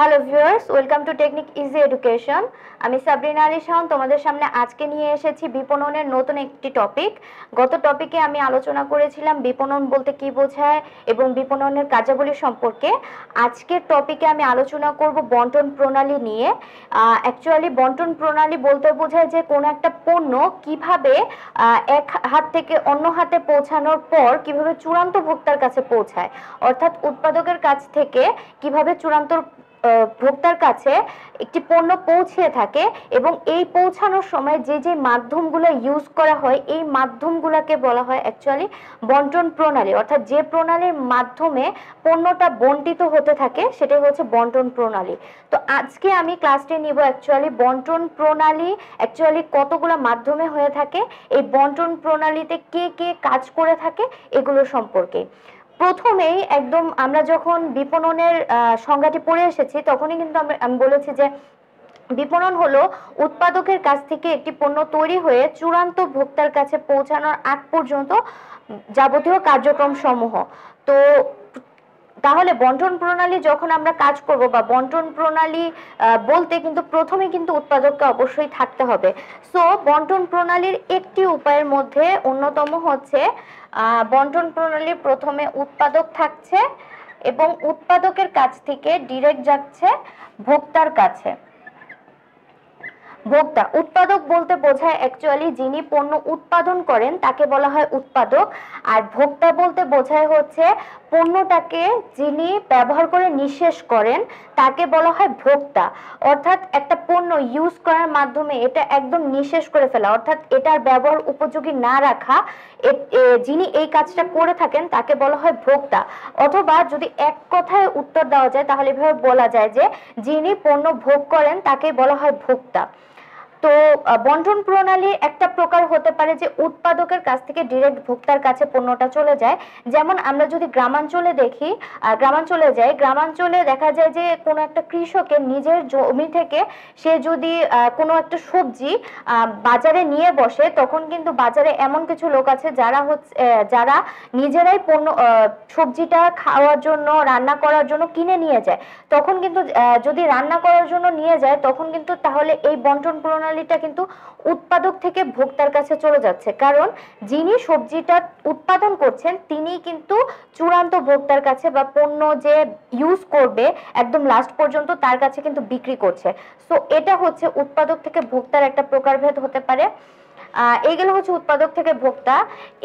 hello viewers welcome to technique easy education আমি সাবরিনা আলী শাহন তোমাদের সামনে আজকে নিয়ে এসেছি বিপণনের নতুন একটি টপিক গত টপিকে আমি আলোচনা করেছিলাম বিপণন বলতে কি বোঝায় এবং বিপণনের কার্যাবলী সম্পর্কে আজকের টপিকে আমি আলোচনা করব বন্টন প্রণালী নিয়ে অ্যাকচুয়ালি বন্টন প্রণালী বলতে বোঝায় যে কোনো একটা পণ্য কিভাবে এক হাত থেকে অন্য হাতে পৌঁছানোর পর কিভাবে চূড়ান্ত ভোক্তার কাছে পৌঁছায় অর্থাৎ উৎপাদকের কাছ থেকে কিভাবে চূড়ান্ত ভোক্তার কাছে একটি পণ্য পৌঁছে থাকে এবং এই পৌঁছানোর সময় যে যে মাধ্যমগুলো ইউজ করা হয় এই মাধ্যমগুলোকে বলা হয় অ্যাকচুয়ালি বন্টন প্রণালী অর্থাৎ যে প্রণালীর মাধ্যমে পণ্যটা বন্টিত হতে থাকে সেটাই হচ্ছে বন্টন প্রণালী তো আজকে আমি ক্লাসটি নিব অ্যাকচুয়ালি বন্টন প্রণালী অ্যাকচুয়ালি কতগুলো মাধ্যমে হয়ে থাকে এই বন্টন প্রণালীতে কে কে কাজ করে থাকে এগুলো সম্পর্কে প্রথমেই একদম আমরা যখন বিপণনের সংজ্ঞাটি পড়ে এসেছি তখনই কিন্তু আমরা আমি বলেছি যে বিপণন হলো উৎপাদকের কাছ থেকে একটি পণ্য তৈরি হয়ে চূড়ান্ত ভোক্তার কাছে পৌঁছানোর আগ পর্যন্ত যাবতীয় কার্যক্রম সমূহ তো তাহলে বন্টন প্রণালী যখন আমরা কাজ করব বা বন্টন প্রণালী বলতে কিন্তু প্রথমে কিন্তু উৎপাদককে অবশ্যই থাকতে হবে সো বন্টন প্রণালীর একটি উপায়ের মধ্যে অন্যতম হচ্ছে বন্টন প্রণালীর প্রথমে উৎপাদক থাকছে এবং উৎপাদকের কাছ থেকে ডিরেক্ট যাচ্ছে ভোক্তার কাছে ভোক্তা উৎপাদক বলতে বোঝায় অ্যাকচুয়ালি যিনি পণ্য উৎপাদন করেন তাকে বলা হয় উৎপাদক আর ভোক্তা বলতে বোঝায় হচ্ছে পণ্যটাকে যিনি ব্যবহার করে নিঃশেষ করেন তাকে বলা হয় ভোক্তা অর্থাৎ একটা পণ্য ইউজ করার মাধ্যমে এটা একদম নিঃশেষ করে ফেলা অর্থাৎ এটার ব্যবহার উপযোগী না রাখা যিনি এই কাজটা করে থাকেন তাকে বলা হয় ভোক্তা অথবা যদি এক কথায় উত্তর দেওয়া যায় তাহলে এভাবে বলা যায় যে যিনি পণ্য ভোগ করেন তাকে বলা হয় ভোক্তা তো বন্টন প্রণালীর একটা প্রকার হতে পারে যে উৎপাদকের কাছ থেকে ডিরেক্ট ভোক্তার কাছে পণ্যটা চলে যায় যেমন আমরা যদি গ্রামাঞ্চলে দেখি গ্রামাঞ্চলে যাই গ্রামাঞ্চলে দেখা যায় যে কোনো একটা কৃষকের নিজের জমি থেকে সে যদি কোনো একটা সবজি বাজারে নিয়ে বসে তখন কিন্তু বাজারে এমন কিছু লোক আছে যারা হচ্ছে যারা নিজেরাই পণ্য সবজিটা খাওয়ার জন্য রান্না করার জন্য কিনে নিয়ে যায় তখন কিন্তু যদি রান্না করার জন্য নিয়ে যায় তখন কিন্তু তাহলে এই বন্টন প্রণালী প্রণালীটা কিন্তু উৎপাদক থেকে ভোক্তার কাছে চলে যাচ্ছে কারণ যিনি সবজিটা উৎপাদন করছেন তিনি কিন্তু চূড়ান্ত ভোক্তার কাছে বা পণ্য যে ইউজ করবে একদম লাস্ট পর্যন্ত তার কাছে কিন্তু বিক্রি করছে সো এটা হচ্ছে উৎপাদক থেকে ভোক্তার একটা প্রকারভেদ হতে পারে এগুলো হচ্ছে উৎপাদক থেকে ভোক্তা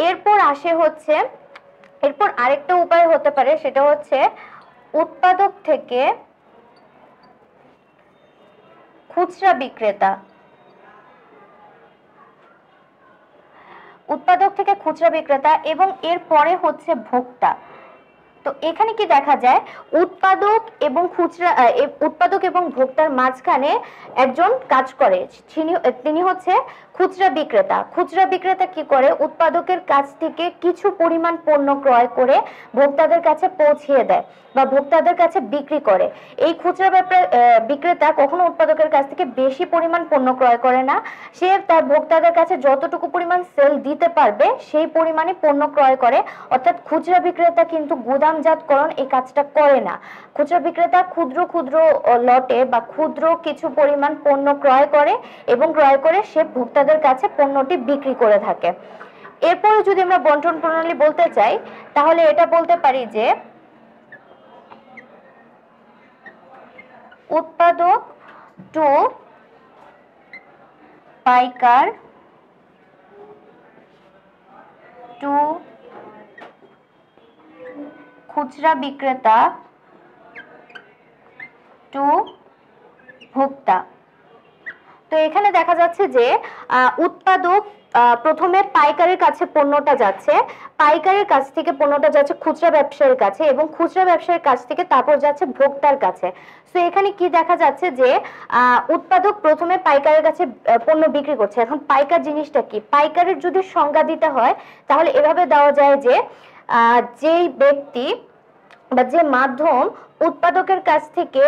এরপর আসে হচ্ছে এরপর আরেকটা উপায় হতে পারে সেটা হচ্ছে উৎপাদক থেকে খুচরা বিক্রেতা উৎপাদক থেকে খুচরা বিক্রেতা এবং এর পরে হচ্ছে ভোক্তা তো এখানে কি দেখা যায় উৎপাদক এবং খুচরা উৎপাদক এবং ভোক্তার মাঝখানে একজন কাজ করে তিনি হচ্ছে খুচরা বিক্রেতা খুচরা বিক্রেতা কি করে উৎপাদকের কাছ থেকে কিছু পরিমাণ পণ্য ক্রয় করে ভোক্তাদের কাছে পৌঁছিয়ে দেয় বা ভোক্তাদের কাছে বিক্রি করে এই খুচরা বিক্রেতা কখনো উৎপাদকের কাছ থেকে বেশি পরিমাণ পণ্য ক্রয় করে না সে তার ভোক্তাদের কাছে যতটুকু পরিমাণ সেল দিতে পারবে সেই পরিমাণে পণ্য ক্রয় করে অর্থাৎ খুচরা বিক্রেতা কিন্তু গুদাম গুদামজাতকরণ এই কাজটা করে না খুচরা বিক্রেতা ক্ষুদ্র ক্ষুদ্র লটে বা ক্ষুদ্র কিছু পরিমাণ পণ্য ক্রয় করে এবং ক্রয় করে সে ভোক্তাদের কাছে পণ্যটি বিক্রি করে থাকে এরপরে যদি আমরা বন্টন প্রণালী বলতে চাই তাহলে এটা বলতে পারি যে উৎপাদক টু পাইকার টু খুচরা বিক্রেতা টু ভোক্তা তো এখানে দেখা যাচ্ছে যে উৎপাদক প্রথমে পাইকারের কাছে পণ্যটা যাচ্ছে পাইকারের কাছ থেকে পণ্যটা যাচ্ছে খুচরা ব্যবসায়ীর কাছে এবং খুচরা ব্যবসায়ীর কাছ থেকে তারপর যাচ্ছে ভোক্তার কাছে তো এখানে কি দেখা যাচ্ছে যে উৎপাদক প্রথমে পাইকারের কাছে পণ্য বিক্রি করছে এখন পাইকার জিনিসটা কি পাইকারের যদি সংজ্ঞা দিতে হয় তাহলে এভাবে দেওয়া যায় যে যেই ব্যক্তি বা যে মাধ্যম উৎপাদকের কাছ থেকে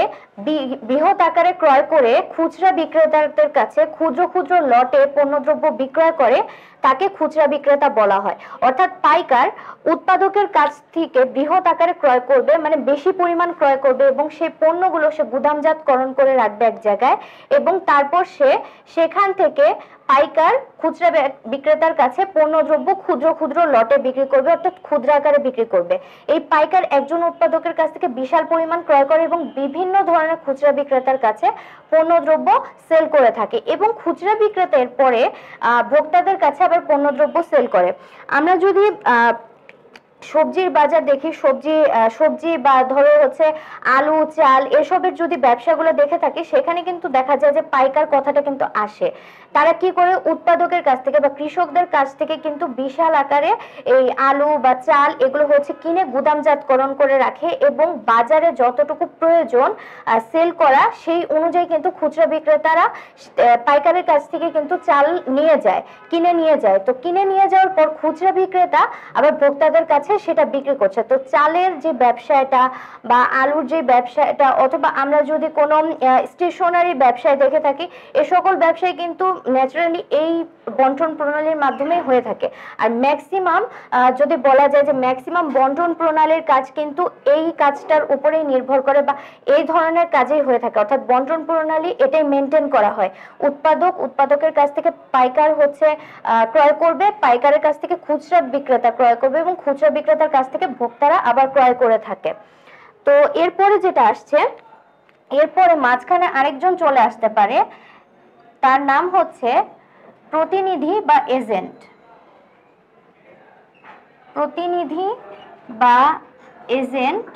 বৃহৎ আকারে ক্রয় করে খুচরা বিক্রেতাদের কাছে ক্ষুদ্র ক্ষুদ্র লটে পণ্যদ্রব্য বিক্রয় করে তাকে খুচরা বিক্রেতা বলা হয় অর্থাৎ পাইকার উৎপাদকের কাছ থেকে বৃহৎ আকারে ক্রয় করবে মানে বেশি পরিমাণ ক্রয় করবে এবং সেই পণ্যগুলো সে গুদামজাতকরণ করে রাখবে এক জায়গায় এবং তারপর সে সেখান থেকে পাইকার খুচরা বিক্রেতার কাছে পণ্যদ্রব্য ক্ষুদ্র ক্ষুদ্র লটে বিক্রি করবে অর্থাৎ ক্ষুদ্র আকারে বিক্রি করবে এই পাইকার একজন উৎপাদকের কাছ থেকে বিশাল পরিমাণ পরিমাণ ক্রয় করে এবং বিভিন্ন ধরনের খুচরা বিক্রেতার কাছে পণ্যদ্রব্য সেল করে থাকে এবং খুচরা বিক্রেতার পরে ভোক্তাদের কাছে আবার পণ্যদ্রব্য সেল করে আমরা যদি সবজির বাজার দেখি সবজি সবজি বা ধরো হচ্ছে আলু চাল এসবের যদি ব্যবসাগুলো দেখে থাকি সেখানে কিন্তু দেখা যায় যে পাইকার কথাটা কিন্তু আসে তারা কি করে উৎপাদকের কাছ থেকে বা কৃষকদের কাছ থেকে কিন্তু বিশাল আকারে এই আলু বা চাল এগুলো হচ্ছে কিনে গুদামজাতকরণ করে রাখে এবং বাজারে যতটুকু প্রয়োজন সেল করা সেই অনুযায়ী কিন্তু খুচরা বিক্রেতারা পাইকারের কাছ থেকে কিন্তু চাল নিয়ে যায় কিনে নিয়ে যায় তো কিনে নিয়ে যাওয়ার পর খুচরা বিক্রেতা আবার ভোক্তাদের কাছে আছে সেটা বিক্রি করছে তো চালের যে ব্যবসাটা বা আলুর যে ব্যবসাটা অথবা আমরা যদি কোনো স্টেশনারি ব্যবসায় দেখে থাকি এ সকল ব্যবসায় কিন্তু ন্যাচারালি এই বন্টন প্রণালীর মাধ্যমে হয়ে থাকে আর ম্যাক্সিমাম যদি বলা যায় যে ম্যাক্সিমাম বন্টন প্রণালীর কাজ কিন্তু এই কাজটার উপরেই নির্ভর করে বা এই ধরনের কাজেই হয়ে থাকে অর্থাৎ বন্টন প্রণালী এটাই মেনটেন করা হয় উৎপাদক উৎপাদকের কাছ থেকে পাইকার হচ্ছে ক্রয় করবে পাইকারের কাছ থেকে খুচরা বিক্রেতা ক্রয় করবে এবং খুচরা বিক্রেতার কাছ থেকে ভোক্তারা আবার ক্রয় করে থাকে তো এরপরে যেটা আসছে এরপরে মাঝখানে আরেকজন চলে আসতে পারে তার নাম হচ্ছে প্রতিনিধি বা এজেন্ট প্রতিনিধি বা এজেন্ট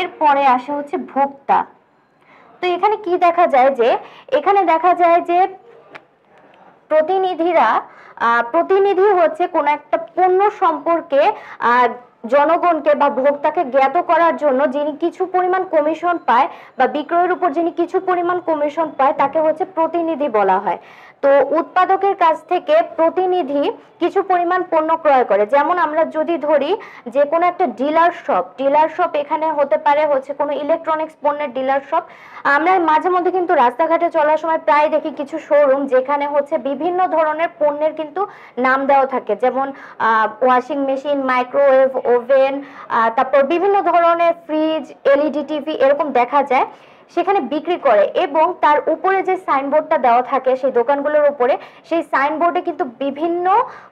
এরপরে আসে হচ্ছে ভোক্তা তো এখানে কি দেখা যায় যে এখানে দেখা যায় যে প্রতিনিধিরা প্রতিনিধি হচ্ছে কোনো একটা পণ্য সম্পর্কে জনগণকে বা ভোক্তাকে জ্ঞাত করার জন্য যিনি কিছু পরিমাণ কমিশন পায় বা বিক্রয়ের উপর যিনি কিছু পরিমাণ কমিশন পায় তাকে হচ্ছে প্রতিনিধি বলা হয় তো উৎপাদকের কাছ থেকে প্রতিনিধি কিছু পরিমাণ পণ্য ক্রয় করে যেমন আমরা যদি ধরি যে কোনো একটা ডিলার শপ ডিলার শপ এখানে হতে পারে হচ্ছে কোনো ইলেকট্রনিক্স পণ্যের ডিলার শপ আমরা মাঝে মধ্যে কিন্তু রাস্তাঘাটে চলার সময় প্রায় দেখি কিছু শোরুম যেখানে হচ্ছে বিভিন্ন ধরনের পণ্যের কিন্তু নাম দেওয়া থাকে যেমন ওয়াশিং মেশিন মাইক্রোওয়েভ ওভেন তারপর বিভিন্ন ধরনের ফ্রিজ এলইডি টিভি এরকম দেখা যায় সেখানে বিক্রি করে এবং তার উপরে যে সাইনবোর্ডটা দেওয়া থাকে সেই দোকানগুলোর উপরে সেই সাইনবোর্ডে কিন্তু বিভিন্ন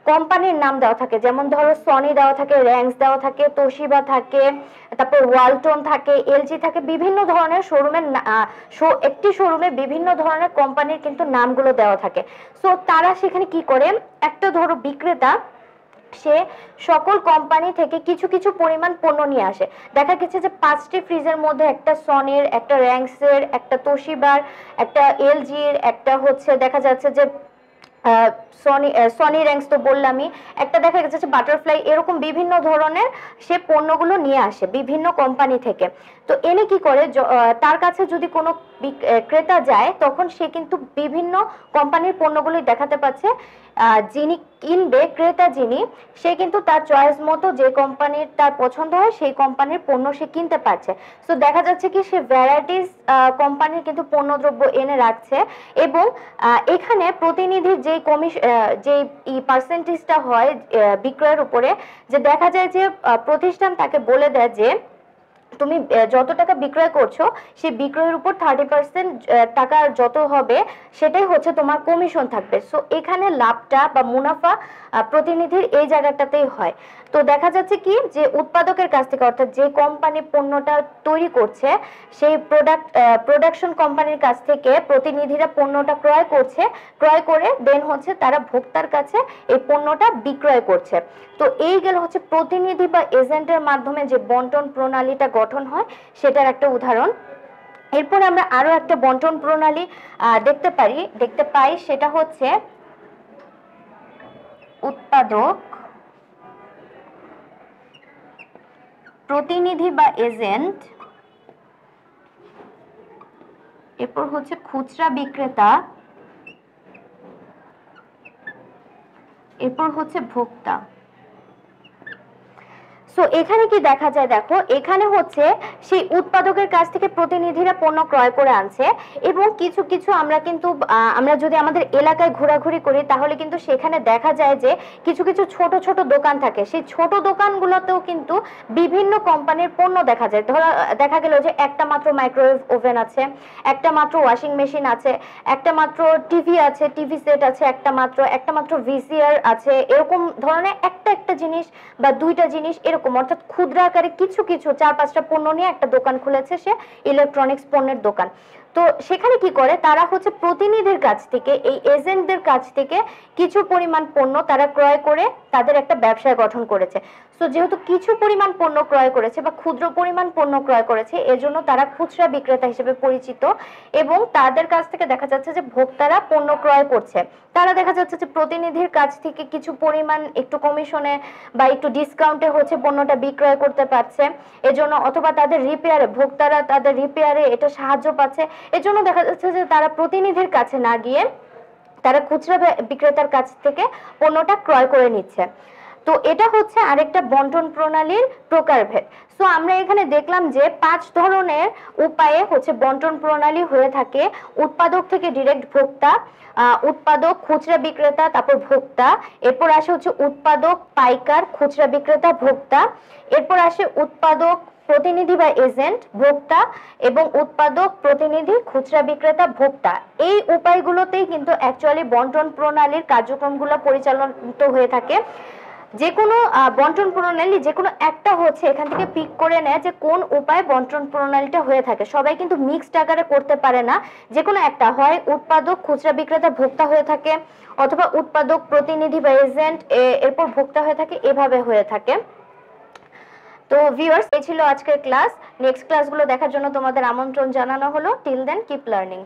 কোম্পানির নাম দেওয়া থাকে যেমন ধরো সনি দেওয়া থাকে র্যাঙ্কস দেওয়া থাকে তোশিবা থাকে তারপর ওয়ালটন থাকে এলজি থাকে বিভিন্ন ধরনের শোরুমের একটি শোরুমে বিভিন্ন ধরনের কোম্পানির কিন্তু নামগুলো দেওয়া থাকে সো তারা সেখানে কি করে একটা ধরো বিক্রেতা সে সকল কোম্পানি থেকে কিছু কিছু পরিমাণ পণ্য নিয়ে আসে দেখা গেছে যে পাঁচটি ফ্রিজের মধ্যে একটা সনের একটা র্যাঙ্কসের একটা তোশিবার একটা এলজির একটা হচ্ছে দেখা যাচ্ছে যে সনি সনি র্যাঙ্কস তো বললামই একটা দেখা গেছে বাটারফ্লাই এরকম বিভিন্ন ধরনের সে পণ্যগুলো নিয়ে আসে বিভিন্ন কোম্পানি থেকে তো এনে কি করে তার কাছে যদি কোনো ক্রেতা যায় তখন সে কিন্তু বিভিন্ন কোম্পানির পণ্যগুলোই দেখাতে পাচ্ছে যিনি কিনবে ক্রেতা যিনি সে কিন্তু তার চয়েস মতো যে কোম্পানির তার পছন্দ হয় সেই কোম্পানির পণ্য সে কিনতে পারছে সো দেখা যাচ্ছে কি সে ভ্যারাইটিস কোম্পানির কিন্তু পণ্যদ্রব্য এনে রাখছে এবং এখানে প্রতিনিধির যে কমিশ যে পার্সেন্টেজটা হয় বিক্রয়ের উপরে যে দেখা যায় যে প্রতিষ্ঠান তাকে বলে দেয় যে তুমি যত টাকা বিক্রয় করছো সেই বিক্রয়ের উপর থার্টি পার্সেন্ট টাকা যত হবে সেটাই হচ্ছে তোমার কমিশন থাকবে সো এখানে লাভটা বা মুনাফা প্রতিনিধির এই জায়গাটাতেই হয় তো দেখা যাচ্ছে কি যে উৎপাদকের কাছ থেকে অর্থাৎ যে কোম্পানি পণ্যটা তৈরি করছে সেই প্রোডাক্ট প্রোডাকশন কোম্পানির কাছ থেকে প্রতিনিধিরা পণ্যটা ক্রয় করছে ক্রয় করে দেন হচ্ছে তারা ভোক্তার কাছে এই পণ্যটা বিক্রয় করছে তো এই গেল হচ্ছে প্রতিনিধি বা এজেন্টের মাধ্যমে যে বন্টন প্রণালীটা গঠন গঠন হয় সেটার একটা উদাহরণ এরপর আমরা আরও একটা বন্টন প্রণালী দেখতে পারি দেখতে পাই সেটা হচ্ছে উৎপাদক প্রতিনিধি বা এজেন্ট এরপর হচ্ছে খুচরা বিক্রেতা এরপর হচ্ছে ভোক্তা সো এখানে কি দেখা যায় দেখো এখানে হচ্ছে সেই উৎপাদকের কাছ থেকে প্রতিনিধিরা পণ্য ক্রয় করে আনছে এবং কিছু কিছু আমরা কিন্তু আমরা যদি আমাদের এলাকায় ঘোরাঘুরি করি তাহলে কিন্তু সেখানে দেখা যায় যে কিছু কিছু ছোট ছোট দোকান থাকে সেই ছোট দোকানগুলোতেও কিন্তু বিভিন্ন কোম্পানির পণ্য দেখা যায় ধরো দেখা গেল যে একটা মাত্র মাইক্রোওয়েভ ওভেন আছে একটা মাত্র ওয়াশিং মেশিন আছে একটা মাত্র টিভি আছে টিভি সেট আছে একটা মাত্র একটা মাত্র ভিসিআর আছে এরকম ধরনের একটা একটা জিনিস বা দুইটা জিনিস এরকম এরকম অর্থাৎ ক্ষুদ্র আকারে কিছু কিছু চার পাঁচটা পণ্য নিয়ে একটা দোকান খুলেছে সে ইলেকট্রনিক্স পণ্যের দোকান তো সেখানে কি করে তারা হচ্ছে প্রতিনিধির কাছ থেকে এই এজেন্টদের কাছ থেকে কিছু পরিমাণ পণ্য তারা ক্রয় করে তাদের একটা ব্যবসায় গঠন করেছে তো যেহেতু কিছু পরিমাণ পণ্য ক্রয় করেছে বা ক্ষুদ্র পরিমাণ পণ্য ক্রয় করেছে এজন্য তারা খুচরা বিক্রেতা হিসেবে পরিচিত এবং তাদের কাছ থেকে দেখা যাচ্ছে যে ভোক্তারা পণ্য ক্রয় করছে তারা দেখা যাচ্ছে যে প্রতিনিধির কাছ থেকে কিছু পরিমাণ একটু কমিশনে বা একটু ডিসকাউন্টে হচ্ছে পণ্যটা বিক্রয় করতে পারছে এজন্য অথবা তাদের রিপেয়ারে ভোক্তারা তাদের রিপেয়ারে এটা সাহায্য পাচ্ছে এজন্য দেখা যাচ্ছে যে তারা প্রতিনিধির কাছে না গিয়ে তারা খুচরা বিক্রেতার কাছ থেকে পণ্যটা ক্রয় করে নিচ্ছে তো এটা হচ্ছে আরেকটা বন্টন প্রণালীর প্রকারভেদ তো আমরা এখানে দেখলাম যে পাঁচ ধরনের উপায়ে হচ্ছে বন্টন প্রণালী হয়ে থাকে উৎপাদক থেকে ডিরেক্ট ভোক্তা উৎপাদক খুচরা বিক্রেতা তারপর ভোক্তা এরপর আসে হচ্ছে উৎপাদক পাইকার খুচরা বিক্রেতা ভোক্তা এরপর আসে উৎপাদক প্রতিনিধি বা এজেন্ট ভোক্তা এবং উৎপাদক প্রতিনিধি খুচরা বিক্রেতা ভোক্তা এই উপায়গুলোতেই কিন্তু অ্যাকচুয়ালি বন্টন প্রণালীর কার্যক্রমগুলো পরিচালিত হয়ে থাকে যে কোনো বন্টন প্রণালী যে কোনো একটা হচ্ছে এখান থেকে পিক করে নেয় যে কোন উপায় বন্টন প্রণালীটা হয়ে থাকে সবাই কিন্তু মিক্সড আকারে করতে পারে না যে কোনো একটা হয় উৎপাদক খুচরা বিক্রেতা ভোক্তা হয়ে থাকে অথবা উৎপাদক প্রতিনিধি বা এজেন্ট এরপর ভোক্তা হয়ে থাকে এভাবে হয়ে থাকে তো ভিউয়ার্স এই ছিল আজকের ক্লাস নেক্সট ক্লাসগুলো দেখার জন্য তোমাদের আমন্ত্রণ জানানো হলো টিল দেন কিপ লার্নিং